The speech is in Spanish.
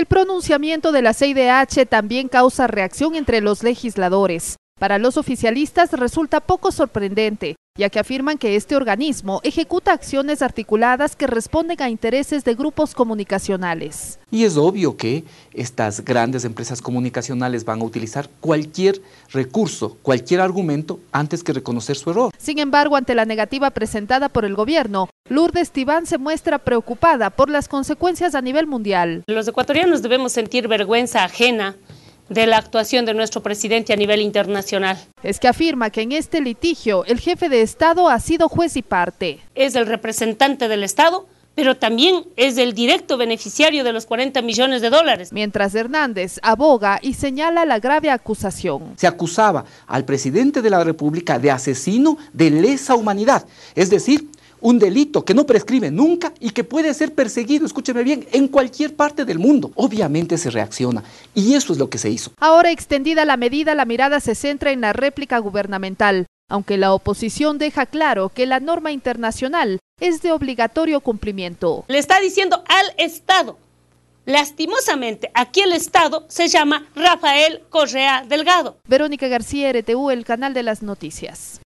El pronunciamiento de la CIDH también causa reacción entre los legisladores. Para los oficialistas resulta poco sorprendente, ya que afirman que este organismo ejecuta acciones articuladas que responden a intereses de grupos comunicacionales. Y es obvio que estas grandes empresas comunicacionales van a utilizar cualquier recurso, cualquier argumento antes que reconocer su error. Sin embargo, ante la negativa presentada por el gobierno, Lourdes Tibán se muestra preocupada por las consecuencias a nivel mundial. Los ecuatorianos debemos sentir vergüenza ajena de la actuación de nuestro presidente a nivel internacional. Es que afirma que en este litigio el jefe de Estado ha sido juez y parte. Es el representante del Estado pero también es el directo beneficiario de los 40 millones de dólares. Mientras Hernández aboga y señala la grave acusación. Se acusaba al presidente de la República de asesino de lesa humanidad, es decir, un delito que no prescribe nunca y que puede ser perseguido, escúcheme bien, en cualquier parte del mundo. Obviamente se reacciona y eso es lo que se hizo. Ahora extendida la medida, la mirada se centra en la réplica gubernamental, aunque la oposición deja claro que la norma internacional es de obligatorio cumplimiento. Le está diciendo al Estado. Lastimosamente, aquí el Estado se llama Rafael Correa Delgado. Verónica García, RTU, el canal de las noticias.